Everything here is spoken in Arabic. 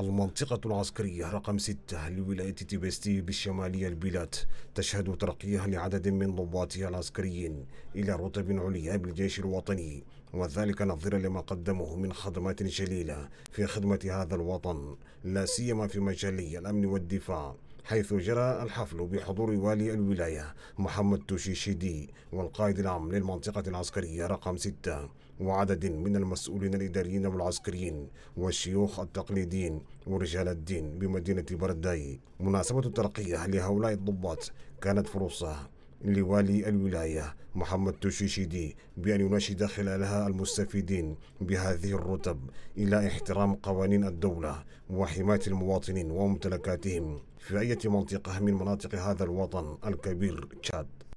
المنطقة العسكرية رقم 6 لولاية تيبستي بالشمالية البلاد تشهد ترقيها لعدد من ضباطها العسكريين إلى رتب عليا بالجيش الوطني وذلك نظرا لما قدموه من خدمات جليلة في خدمة هذا الوطن لا سيما في مجالي الأمن والدفاع حيث جرى الحفل بحضور والي الولاية محمد توشيشيدي والقائد العام للمنطقة العسكرية رقم 6 وعدد من المسؤولين الإداريين والعسكريين والشيوخ التقليديين ورجال الدين بمدينة برداي مناسبة الترقية لهؤلاء الضباط كانت فرصة لوالي الولاية محمد توشيشيدي بأن يناشد خلالها المستفيدين بهذه الرتب إلى احترام قوانين الدولة وحماية المواطنين وممتلكاتهم في أي منطقة من مناطق هذا الوطن الكبير تشاد